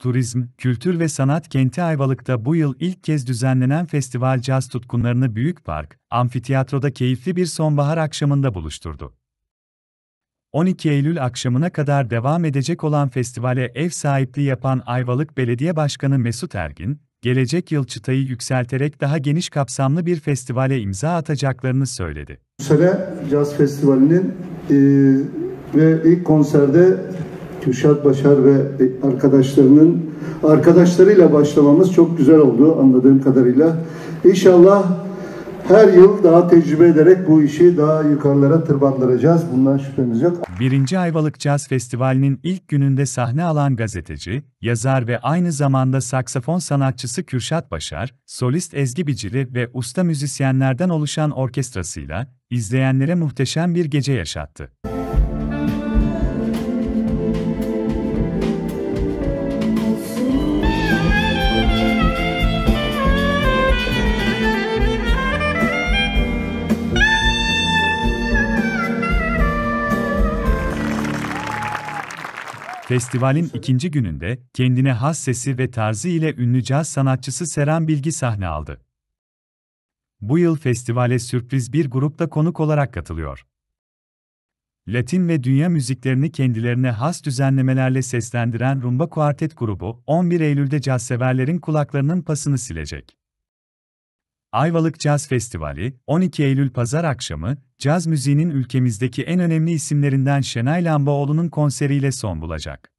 Turizm, Kültür ve Sanat Kenti Ayvalık'ta bu yıl ilk kez düzenlenen festival caz tutkunlarını Büyük Park, amfiteyatroda keyifli bir sonbahar akşamında buluşturdu. 12 Eylül akşamına kadar devam edecek olan festivale ev sahipliği yapan Ayvalık Belediye Başkanı Mesut Ergin, gelecek yıl çıtayı yükselterek daha geniş kapsamlı bir festivale imza atacaklarını söyledi. Bu sene Caz Festivali'nin e, ve ilk konserde Kürşat Başar ve arkadaşlarının arkadaşlarıyla başlamamız çok güzel oldu anladığım kadarıyla. İnşallah her yıl daha tecrübe ederek bu işi daha yukarılara tırmandıracağız. Bundan şüphemiz yok. Birinci Ayvalık Caz Festivali'nin ilk gününde sahne alan gazeteci, yazar ve aynı zamanda saksafon sanatçısı Kürşat Başar, solist Ezgi Bicili ve usta müzisyenlerden oluşan orkestrasıyla izleyenlere muhteşem bir gece yaşattı. Festivalin ikinci gününde kendine has sesi ve tarzı ile ünlü caz sanatçısı Seren Bilgi sahne aldı. Bu yıl festivale sürpriz bir grupta konuk olarak katılıyor. Latin ve dünya müziklerini kendilerine has düzenlemelerle seslendiren Rumba Kuartet grubu 11 Eylül'de caz severlerin kulaklarının pasını silecek. Ayvalık Caz Festivali, 12 Eylül Pazar akşamı, caz müziğinin ülkemizdeki en önemli isimlerinden Şenay Lambaoğlu'nun konseriyle son bulacak.